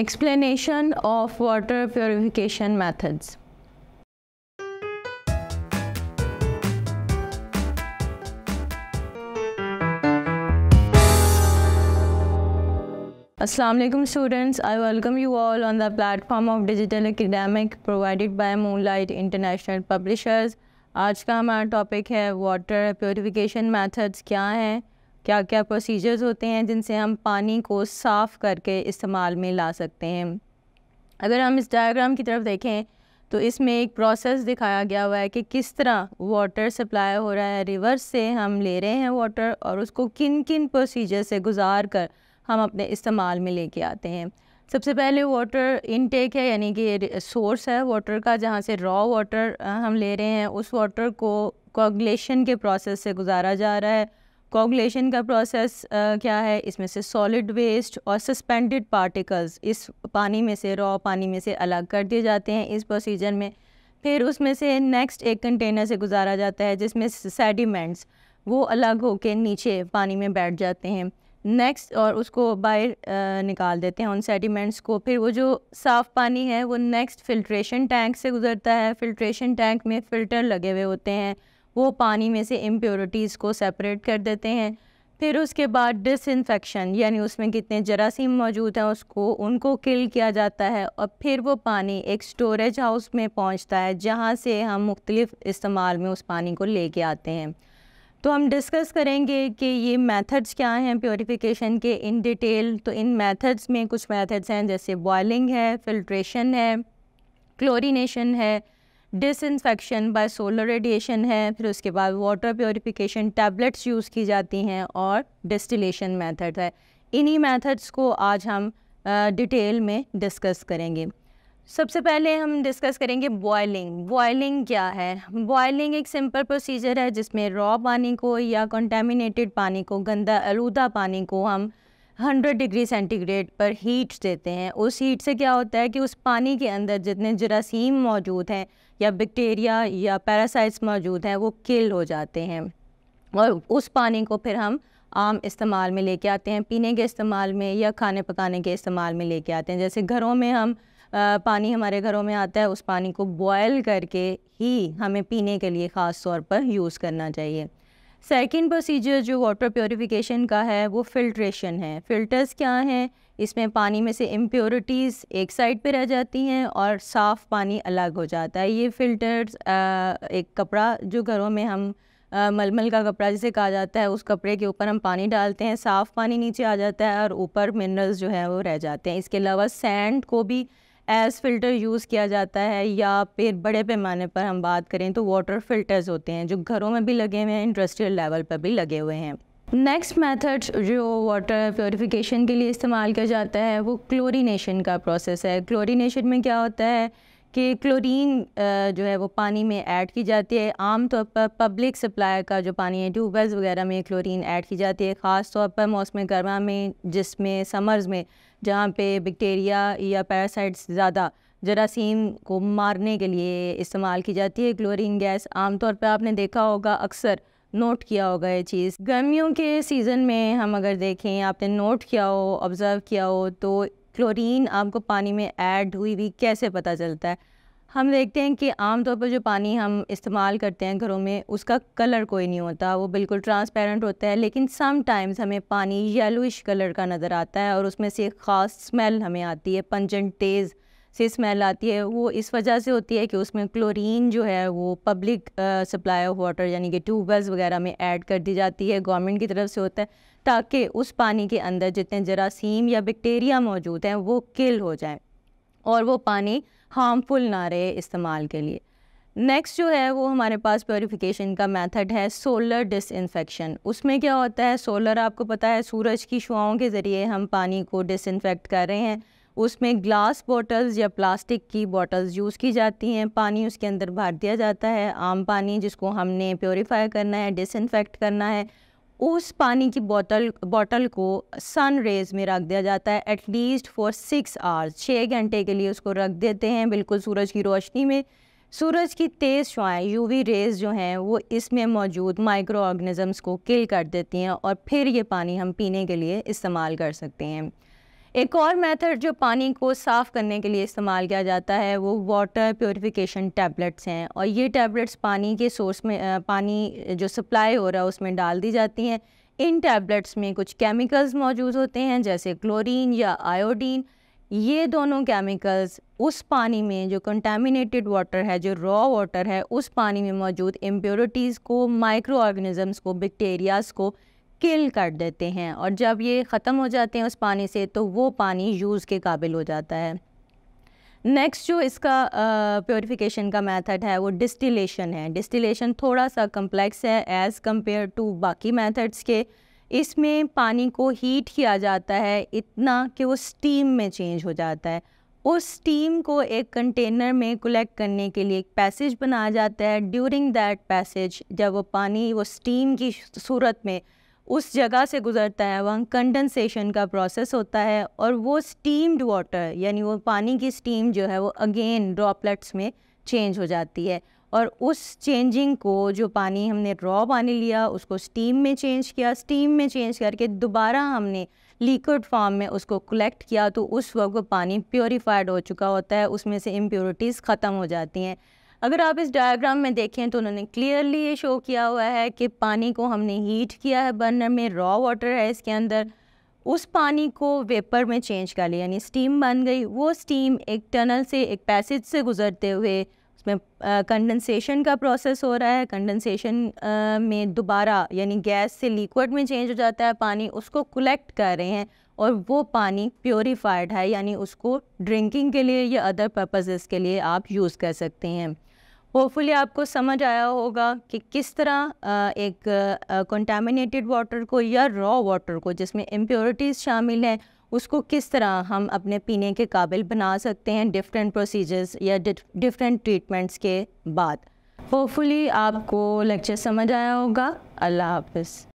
explanation of water purification methods Assalamualaikum students, I welcome you all on the platform of Digital Academic provided by Moonlight International Publishers. आज का हमारा topic है water purification methods क्या हैं क्या क्या procedures होते हैं जिनसे हम पानी को साफ़ करके इस्तेमाल में ला सकते हैं अगर हम इस डायग्राम की तरफ देखें तो इसमें एक प्रोसेस दिखाया गया हुआ है कि किस तरह वाटर सप्लाई हो रहा है रिवर्स से हम ले रहे हैं वाटर और उसको किन किन प्रोसीजर से गुजार कर हम अपने इस्तेमाल में लेके आते हैं सबसे पहले वाटर इनटेक है यानी कि सोर्स है वाटर का जहाँ से रॉ वाटर हम ले रहे हैं उस वाटर को कोगलेशन के प्रोसेस से गुजारा जा रहा है कॉगलेशन का प्रोसेस क्या है इसमें से सॉलिड वेस्ट और सस्पेंडेड पार्टिकल्स इस पानी में से रॉ पानी में से अलग कर दिए जाते हैं इस प्रोसीजर में फिर उसमें से नेक्स्ट एक कंटेनर से गुजारा जाता है जिसमें सेडिमेंट्स वो अलग होकर नीचे पानी में बैठ जाते हैं नेक्स्ट और उसको बाहर निकाल देते हैं उन सेडिमेंट्स को फिर वो जो साफ़ पानी है वो नेक्स्ट फिल्ट्रेशन टैंक से गुज़रता है फिल्ट्रेशन टैंक में फ़िल्टर लगे हुए होते हैं वो पानी में से इम्प्योरिटीज़ को सेपरेट कर देते हैं फिर उसके बाद डिसइनफेक्शन यानी उसमें कितने जरासीम मौजूद हैं उसको उनको किल किया जाता है और फिर वो पानी एक स्टोरेज हाउस में पहुंचता है जहां से हम मुख्तलिफ़ इस्तेमाल में उस पानी को लेके आते हैं तो हम डिस्कस करेंगे कि ये मेथड्स क्या हैं प्योरीफिकेशन के इन डिटेल तो इन मेथड्स में कुछ मेथड्स हैं जैसे बॉयलिंग है फिल्ट्रेशन है क्लोरीनेशन है डिसइंफेक्शन बाय सोलर रेडिएशन है फिर उसके बाद वाटर प्योरिफिकेशन टैबलेट्स यूज़ की जाती हैं और डिस्टिलेशन मेथड है इन्हीं मेथड्स को आज हम डिटेल में डिस्कस करेंगे सबसे पहले हम डिस्कस करेंगे बॉयलिंग बॉयलिंग क्या है बॉयलिंग एक सिंपल प्रोसीजर है जिसमें रॉ पानी को या कंटेमिनेटेड पानी को गंदा आलूदा पानी को हम हंड्रेड डिग्री सेंटीग्रेड पर हीट देते हैं उस हीट से क्या होता है कि उस पानी के अंदर जितने जरासीम मौजूद हैं या बैक्टीरिया या पैरासाइट्स मौजूद हैं वो किल हो जाते हैं और उस पानी को फिर हम आम इस्तेमाल में लेके आते हैं पीने के इस्तेमाल में या खाने पकाने के इस्तेमाल में लेके आते हैं जैसे घरों में हम आ, पानी हमारे घरों में आता है उस पानी को बॉयल करके ही हमें पीने के लिए ख़ास तौर पर यूज़ करना चाहिए सेकेंड प्रोसीजर जो वाटर प्योरीफिकेशन का है वो फिल्ट्रेशन है फिल्टर्स क्या हैं इसमें पानी में से इम्प्योरिटीज़ एक साइड पे रह जाती हैं और साफ़ पानी अलग हो जाता है ये फ़िल्टर्स एक कपड़ा जो घरों में हम मलमल का कपड़ा जिसे कहा जाता है उस कपड़े के ऊपर हम पानी डालते हैं साफ़ पानी नीचे आ जाता है और ऊपर मिनरल्स जो है वो रह जाते हैं इसके अलावा सैंड को भी एज फ़िल्टर यूज़ किया जाता है या फिर बड़े पैमाने पर हम बात करें तो वाटर फ़िल्टर्स होते हैं जो घरों में भी लगे हुए हैं इंडस्ट्रियल लेवल पर भी लगे हुए हैं नेक्स्ट मेथड जो वाटर प्योरीफिकेशन के लिए इस्तेमाल किया जाता है वो क्लोरीनेशन का प्रोसेस है क्लोरीनेशन में क्या होता है कि क्लोरीन जो है वो पानी में ऐड की जाती है आम तौर पर पब्लिक सप्लाई का जो पानी है ट्यूबवेल्स वगैरह में क्लोरीन ऐड की जाती है ख़ास तौर पर मौसम गर्मा में जिसमें समर्स में जहाँ पे बैक्टीरिया या पैरासाइट्स ज़्यादा जरासीम को मारने के लिए इस्तेमाल की जाती है क्लोरीन गैस आमतौर पर आपने देखा होगा अक्सर नोट किया होगा ये चीज़ गर्मियों के सीज़न में हम अगर देखें आपने नोट किया हो ऑब्ज़र्व किया हो तो क्लोरीन आपको पानी में ऐड हुई हुई कैसे पता चलता है हम देखते हैं कि आमतौर पर जो पानी हम इस्तेमाल करते हैं घरों में उसका कलर कोई नहीं होता वो बिल्कुल ट्रांसपेरेंट होता है लेकिन समटाइम्स हमें पानी येलोइश कलर का नज़र आता है और उसमें से एक ख़ास स्मेल हमें आती है पंजन तेज़ से स्मेल आती है वो इस वजह से होती है कि उसमें क्लोरीन जो है वो पब्लिक सप्लाई ऑफ वाटर यानी कि ट्यूबवेल्स वगैरह में ऐड कर दी जाती है गवर्नमेंट की तरफ से होता है ताकि उस पानी के अंदर जितने जरासीम या बैक्टीरिया मौजूद हैं वो किल हो जाए और वो पानी हार्मफुल ना रहे इस्तेमाल के लिए नेक्स्ट जो है वो हमारे पास प्योरीफिकेशन का मेथड है सोलर डिसइनफेक्शन उसमें क्या होता है सोलर आपको पता है सूरज की शुआओं के ज़रिए हम पानी को डिसइनफेक्ट कर रहे हैं उसमें ग्लास बॉटल्स या प्लास्टिक की बॉटल्स यूज़ की जाती हैं पानी उसके अंदर भर दिया जाता है आम पानी जिसको हमने प्योरीफाई करना है डिसइनफेक्ट करना है उस पानी की बोतल बोतल को सन रेज़ में रख दिया जाता है एटलीस्ट फॉर सिक्स आवर्स छः घंटे के लिए उसको रख देते हैं बिल्कुल सूरज की रोशनी में सूरज की तेज़ शुआएँ यूवी रेज़ जो हैं वो इसमें मौजूद माइक्रो ऑर्गेनिज़म्स को किल कर देती हैं और फिर ये पानी हम पीने के लिए इस्तेमाल कर सकते हैं एक और मेथड जो पानी को साफ़ करने के लिए इस्तेमाल किया जाता है वो वाटर प्योरिफिकेशन टैबलेट्स हैं और ये टैबलेट्स पानी के सोर्स में पानी जो सप्लाई हो रहा है उसमें डाल दी जाती हैं इन टैबलेट्स में कुछ केमिकल्स मौजूद होते हैं जैसे क्लोरीन या आयोडीन ये दोनों केमिकल्स उस पानी में जो कंटामिनेटेड वाटर है जो रॉ वाटर है उस पानी में मौजूद इम्प्योरिटीज़ को माइक्रो ऑर्गेनिज़म्स को बैक्टीरियाज़ को किल कर देते हैं और जब ये ख़त्म हो जाते हैं उस पानी से तो वो पानी यूज़ के काबिल हो जाता है नेक्स्ट जो इसका प्योरीफिकेशन uh, का मेथड है वो डिस्टिलेशन है डिस्टिलेशन थोड़ा सा कम्प्लेक्स है एज़ कम्पेयर टू बाकी मेथड्स के इसमें पानी को हीट किया जाता है इतना कि वो स्टीम में चेंज हो जाता है उस स्टीम को एक कंटेनर में कलेक्ट करने के लिए एक पैसेज बनाया जाता है ड्यूरिंग दैट पैसेज जब वो पानी वो स्टीम की सूरत में उस जगह से गुज़रता है वहाँ कंडेंसेशन का प्रोसेस होता है और वो स्टीम्ड वाटर यानी वो पानी की स्टीम जो है वो अगेन ड्रॉपलेट्स में चेंज हो जाती है और उस चेंजिंग को जो पानी हमने रॉ पानी लिया उसको स्टीम में चेंज किया स्टीम में चेंज करके दोबारा हमने लिक्विड फॉर्म में उसको कलेक्ट किया तो उस वक्त वो पानी प्योरीफाइड हो चुका होता है उसमें से इम्प्योरिटीज़ ख़त्म हो जाती हैं अगर आप इस डायग्राम में देखें तो उन्होंने क्लियरली ये शो किया हुआ है कि पानी को हमने हीट किया है बर्नर में रॉ वाटर है इसके अंदर उस पानी को वेपर में चेंज कर लिया यानी स्टीम बन गई वो स्टीम एक टनल से एक पैसेज से गुजरते हुए उसमें कंडेंसेशन का प्रोसेस हो रहा है कंडेंसेशन में दोबारा यानी गैस से लिक्विड में चेंज हो जाता है पानी उसको कलेक्ट कर रहे हैं और वो पानी प्योरीफाइड है यानी उसको ड्रिंकिंग के लिए या अदर पर्पजेज़ के लिए आप यूज़ कर सकते हैं होपफुली आपको समझ आया होगा कि किस तरह एक कंटामिनेटेड वाटर को या रॉ वाटर को जिसमें इम्प्योरिटीज़ शामिल हैं उसको किस तरह हम अपने पीने के काबिल बना सकते हैं डिफरेंट प्रोसीजर्स या डिफरेंट ट्रीटमेंट्स के बाद होपफुली आपको लेक्चर समझ आया होगा अल्लाह हाफिज़